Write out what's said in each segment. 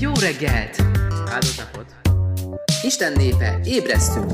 Jó reggelt! Áldott napot! Isten népe, ébresztünk!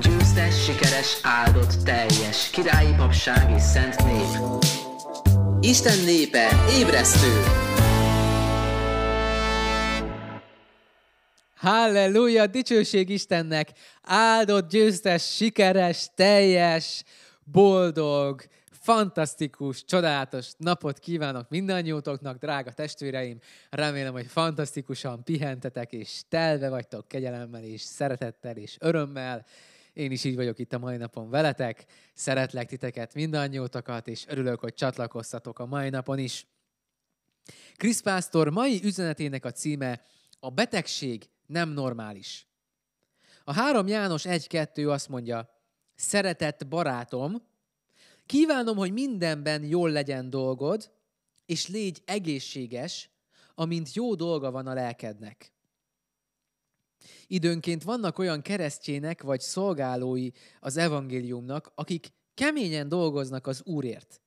Győztes, sikeres, áldott, teljes, királyi papság és szent nép. Isten népe, ébresztő! Halleluja, dicsőség Istennek! Áldott, győztes, sikeres, teljes, boldog, fantasztikus, csodálatos napot kívánok mindannyiótoknak, drága testvéreim. Remélem, hogy fantasztikusan pihentetek, és telve vagytok kegyelemmel, és szeretettel, és örömmel. Én is így vagyok itt a mai napon veletek. Szeretlek titeket mindannyiótokat, és örülök, hogy csatlakoztatok a mai napon is. Krisz Pásztor mai üzenetének a címe A betegség nem normális. A 3 János 1-2 azt mondja, Szeretett barátom, Kívánom, hogy mindenben jól legyen dolgod, és légy egészséges, amint jó dolga van a lelkednek. Időnként vannak olyan keresztjének vagy szolgálói az evangéliumnak, akik keményen dolgoznak az Úrért,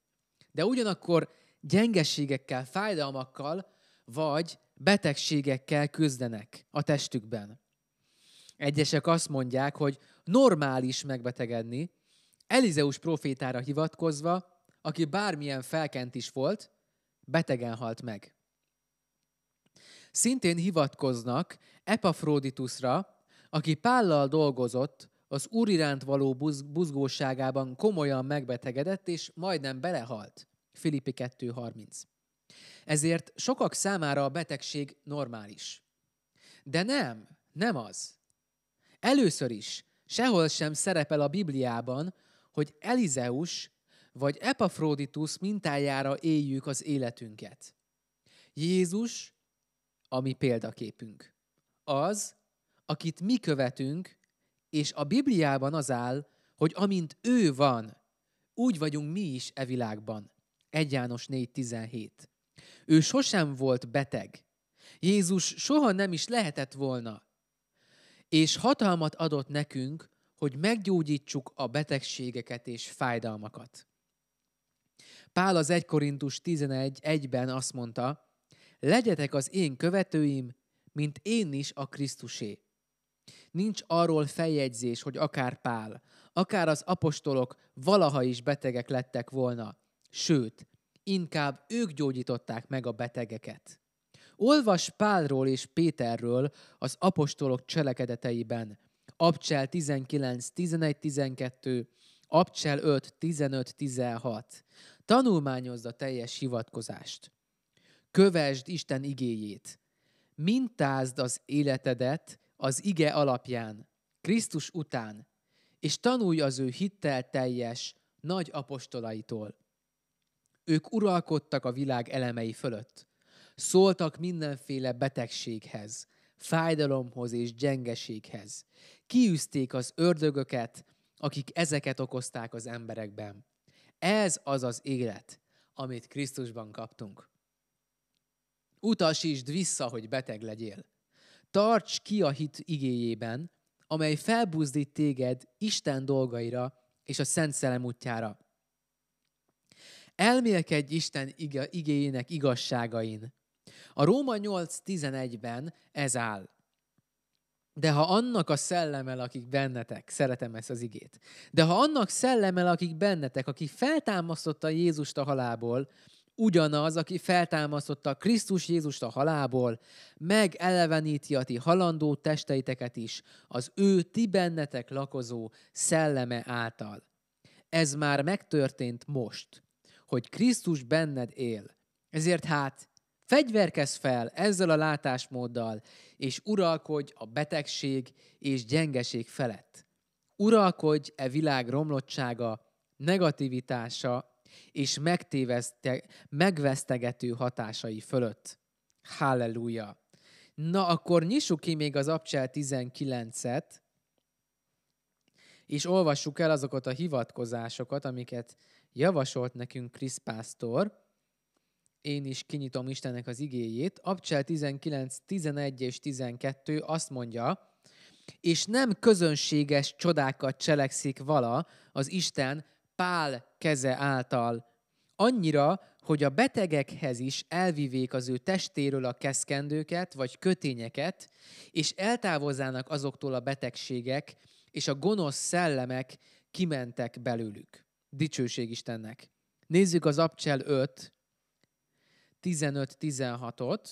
de ugyanakkor gyengeségekkel, fájdalmakkal vagy betegségekkel küzdenek a testükben. Egyesek azt mondják, hogy normális megbetegedni, Elizeus profétára hivatkozva, aki bármilyen felkent is volt, betegen halt meg. Szintén hivatkoznak Epafroditusra, aki Pállal dolgozott, az úr iránt való buz- buzgóságában komolyan megbetegedett és majdnem belehalt. Filippi 2.30. Ezért sokak számára a betegség normális. De nem, nem az. Először is sehol sem szerepel a Bibliában, hogy Elizeus vagy Epafroditus mintájára éljük az életünket. Jézus a mi példaképünk. Az, akit mi követünk, és a Bibliában az áll, hogy amint ő van, úgy vagyunk mi is e világban. 1 János 4.17. Ő sosem volt beteg. Jézus soha nem is lehetett volna. És hatalmat adott nekünk, hogy meggyógyítsuk a betegségeket és fájdalmakat. Pál az 1 Korintus 11.1-ben azt mondta, legyetek az én követőim, mint én is a Krisztusé. Nincs arról feljegyzés, hogy akár Pál, akár az apostolok valaha is betegek lettek volna, sőt, inkább ők gyógyították meg a betegeket. Olvas Pálról és Péterről az apostolok cselekedeteiben, Abcsel 19, 11, 12, Abcsel 5, 15, 16. Tanulmányozd a teljes hivatkozást. Kövesd Isten igéjét. Mintázd az életedet az ige alapján, Krisztus után, és tanulj az ő hittel teljes nagy apostolaitól. Ők uralkodtak a világ elemei fölött. Szóltak mindenféle betegséghez, fájdalomhoz és gyengeséghez. Kiűzték az ördögöket, akik ezeket okozták az emberekben. Ez az az élet, amit Krisztusban kaptunk. Utasítsd vissza, hogy beteg legyél. Tarts ki a hit igéjében, amely felbuzdít téged Isten dolgaira és a Szent Szelem útjára. Elmélkedj Isten igéjének igazságain, a Róma 8.11-ben ez áll. De ha annak a szellemel, akik bennetek, szeretem ezt az igét, de ha annak szellemel, akik bennetek, aki feltámasztotta Jézust a halából, ugyanaz, aki feltámasztotta Krisztus Jézust a halából, megeleveníti a ti halandó testeiteket is, az ő ti bennetek lakozó szelleme által. Ez már megtörtént most, hogy Krisztus benned él. Ezért hát Fegyverkezz fel ezzel a látásmóddal, és uralkodj a betegség és gyengeség felett. Uralkodj e világ romlottsága, negativitása és megvesztegető hatásai fölött. Halleluja! Na akkor nyissuk ki még az Abcsel 19-et, és olvassuk el azokat a hivatkozásokat, amiket javasolt nekünk Krisz Pásztor én is kinyitom Istennek az igéjét. Abcsel 19, 11 és 12 azt mondja, és nem közönséges csodákat cselekszik vala az Isten Pál keze által, annyira, hogy a betegekhez is elvivék az ő testéről a keszkendőket vagy kötényeket, és eltávozzának azoktól a betegségek, és a gonosz szellemek kimentek belőlük. Dicsőség Istennek. Nézzük az Abcsel 5, 15-16-ot,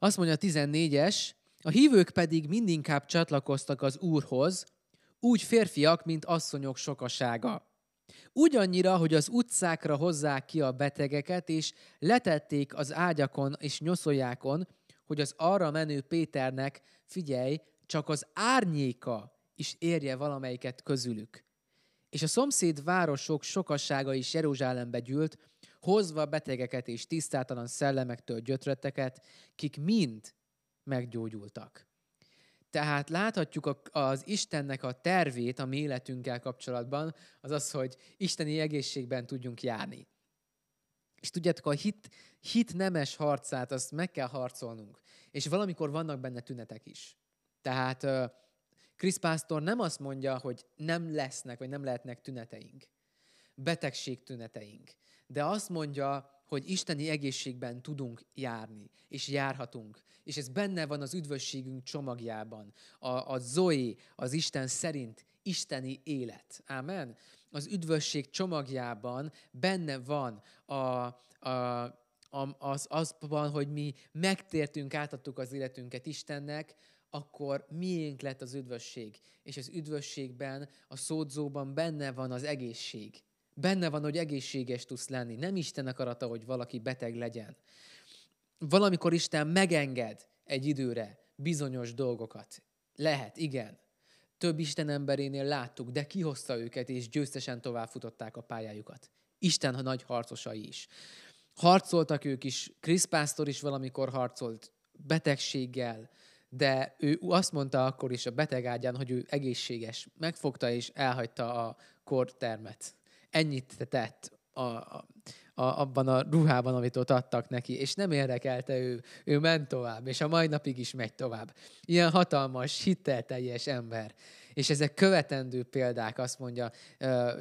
Azt mondja a 14-es, a hívők pedig mindinkább csatlakoztak az Úrhoz, úgy férfiak, mint asszonyok sokasága. Ugyannyira, hogy az utcákra hozzák ki a betegeket, és letették az ágyakon és nyoszoljákon, hogy az arra menő Péternek, figyelj, csak az árnyéka is érje valamelyiket közülük. És a szomszéd városok sokassága is Jeruzsálembe gyűlt, hozva betegeket és tisztátalan szellemektől gyötrötteket, kik mind meggyógyultak. Tehát láthatjuk az Istennek a tervét a mi életünkkel kapcsolatban, az az, hogy isteni egészségben tudjunk járni. És tudjátok, a hit, hit nemes harcát, azt meg kell harcolnunk. És valamikor vannak benne tünetek is. Tehát Krisz Pásztor nem azt mondja, hogy nem lesznek, vagy nem lehetnek tüneteink, betegség tüneteink, de azt mondja, hogy isteni egészségben tudunk járni, és járhatunk. És ez benne van az üdvösségünk csomagjában. A, a Zoé, az Isten szerint isteni élet. Amen. Az üdvösség csomagjában benne van a, a, a, az, azban, hogy mi megtértünk, átadtuk az életünket Istennek, akkor miénk lett az üdvösség. És az üdvösségben, a szódzóban benne van az egészség. Benne van, hogy egészséges tudsz lenni. Nem Isten akarata, hogy valaki beteg legyen. Valamikor Isten megenged egy időre bizonyos dolgokat. Lehet, igen. Több Isten emberénél láttuk, de kihozta őket, és győztesen továbbfutották a pályájukat. Isten a nagy harcosai is. Harcoltak ők is, Krisz is valamikor harcolt betegséggel, de ő azt mondta akkor is a betegágyán, hogy ő egészséges. Megfogta és elhagyta a kortermet. Ennyit tett a, a, a, abban a ruhában, amit ott adtak neki, és nem érdekelte ő, ő ment tovább, és a mai napig is megy tovább. Ilyen hatalmas, hitelteljes ember és ezek követendő példák, azt mondja,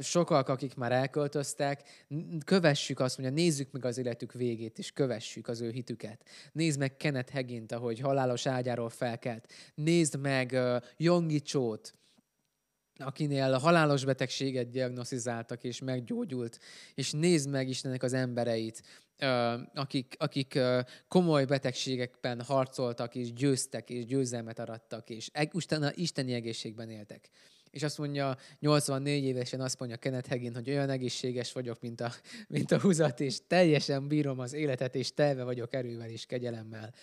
sokak, akik már elköltöztek, kövessük azt mondja, nézzük meg az életük végét, és kövessük az ő hitüket. Nézd meg Kenneth Hegint, ahogy halálos ágyáról felkelt. Nézd meg Jongi Csót, akinél a halálos betegséget diagnosztizáltak és meggyógyult, és nézd meg Istennek az embereit, akik, akik komoly betegségekben harcoltak, és győztek, és győzelmet arattak, és e, Isten, isteni egészségben éltek és azt mondja, 84 évesen azt mondja Kenneth Hegin, hogy olyan egészséges vagyok, mint a, mint a húzat, és teljesen bírom az életet, és telve vagyok erővel és kegyelemmel.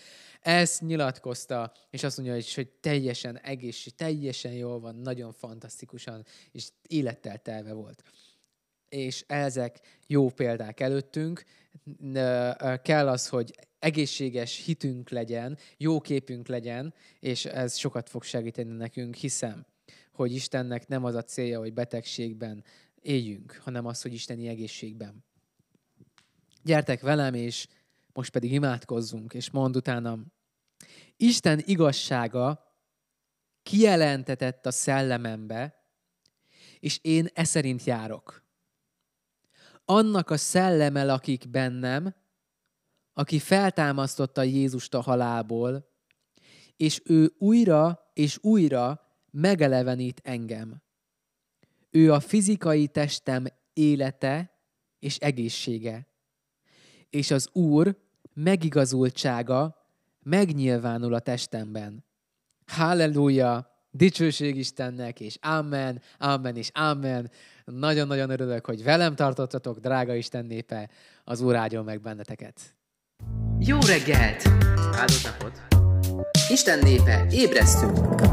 Ezt nyilatkozta, és azt mondja, hogy, hogy teljesen egészség, teljesen jól van, nagyon fantasztikusan, és élettel telve volt és ezek jó példák előttünk. Kell az, hogy egészséges hitünk legyen, jó képünk legyen, és ez sokat fog segíteni nekünk, hiszem hogy Istennek nem az a célja, hogy betegségben éljünk, hanem az, hogy Isteni egészségben. Gyertek velem, és most pedig imádkozzunk, és mond utánam, Isten igazsága kijelentetett a szellemembe, és én e szerint járok. Annak a szelleme lakik bennem, aki feltámasztotta Jézust a halálból, és ő újra és újra megelevenít engem. Ő a fizikai testem élete és egészsége, és az Úr megigazultsága megnyilvánul a testemben. Halleluja! Dicsőség Istennek, és Amen, Amen és Amen. Nagyon-nagyon örülök, hogy velem tartottatok, drága Isten népe, az Úr áldjon meg benneteket. Jó reggelt! Áldott napot! Isten népe, ébresztünk!